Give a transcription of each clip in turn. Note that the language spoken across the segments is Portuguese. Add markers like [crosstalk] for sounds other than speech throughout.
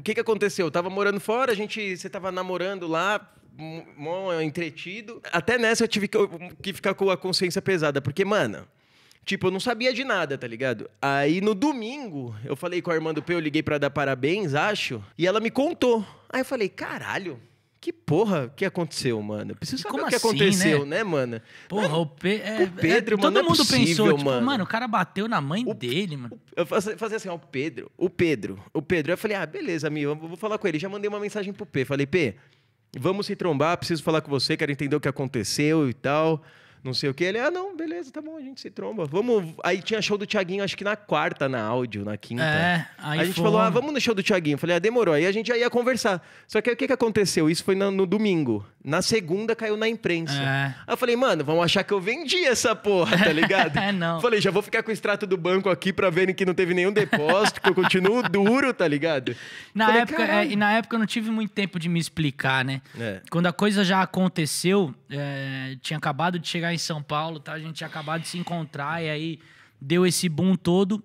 o que, que aconteceu? Eu tava morando fora, a gente, você tava namorando lá, mó entretido. Até nessa eu tive que, que ficar com a consciência pesada, porque, mano, Tipo, eu não sabia de nada, tá ligado? Aí no domingo, eu falei com a irmã do P, eu liguei para dar parabéns, acho, e ela me contou. Aí eu falei, caralho, que porra que aconteceu, mano? Eu preciso saber como o que assim, aconteceu, né, né mano? Porra, o, Pe é, o é, Pedro, é, tipo, mano, todo mundo é possível, pensou, mano. Tipo, mano, o cara bateu na mãe o, dele, mano. Eu fazia assim, ó, o Pedro, o Pedro, o Pedro. Eu falei, ah, beleza, amigo, eu vou falar com ele. Já mandei uma mensagem pro P. Falei, P, vamos se trombar, preciso falar com você, quero entender o que aconteceu e tal não sei o que. Ele, ah, não, beleza, tá bom, a gente se tromba. Vamos. Aí tinha show do Thiaguinho, acho que na quarta, na áudio, na quinta. É, aí a gente foi. falou, ah, vamos no show do Thiaguinho. Falei, ah, demorou. Aí a gente já ia conversar. Só que aí, o que, que aconteceu? Isso foi no, no domingo. Na segunda caiu na imprensa. É. Aí eu falei, mano, vão achar que eu vendi essa porra, tá ligado? [laughs] É, não. Falei, já vou ficar com o extrato do banco aqui pra verem que não teve nenhum depósito, que eu continuo duro, tá ligado? Na falei, época, é, e na época eu não tive muito tempo de me explicar, né? É. Quando a coisa já aconteceu, é, tinha acabado de chegar em São Paulo, tá? A gente tinha acabado de se encontrar e aí deu esse boom todo.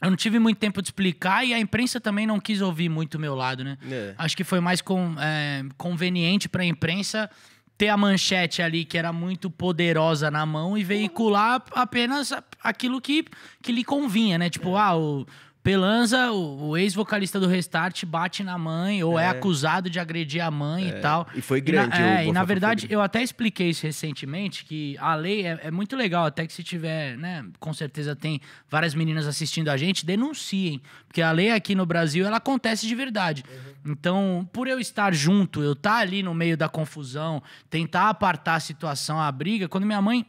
Eu não tive muito tempo de explicar e a imprensa também não quis ouvir muito o meu lado, né? É. Acho que foi mais com, é, conveniente para a imprensa ter a manchete ali, que era muito poderosa na mão, e veicular apenas aquilo que, que lhe convinha, né? Tipo, é. ah, o, Pelanza, o, o ex-vocalista do Restart, bate na mãe ou é, é acusado de agredir a mãe é. e tal. E foi grande. E na, é, e na verdade, eu até expliquei isso recentemente, que a lei é, é, muito legal, até que se tiver, né, com certeza tem várias meninas assistindo a gente, denunciem. Porque a lei aqui no Brasil, ela acontece de verdade. Uhum. Então, por eu estar junto, eu estar tá ali no meio da confusão, tentar apartar a situação, a briga, quando minha mãe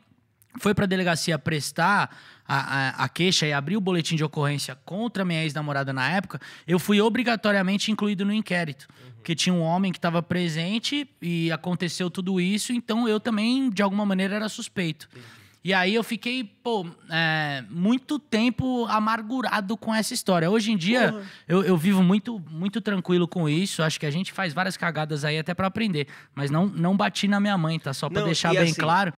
foi para a delegacia prestar a, a, a, queixa e abrir o boletim de ocorrência contra minha ex-namorada na época, eu fui obrigatoriamente incluído no inquérito. Uhum. Porque tinha um homem que estava presente e aconteceu tudo isso, então eu também, de alguma maneira, era suspeito. Uhum. E aí eu fiquei, pô, é, muito tempo amargurado com essa história. Hoje em dia, uhum. eu, eu, vivo muito, muito tranquilo com isso. Acho que a gente faz várias cagadas aí até para aprender. Mas não, não bati na minha mãe, tá? Só para deixar bem assim, claro.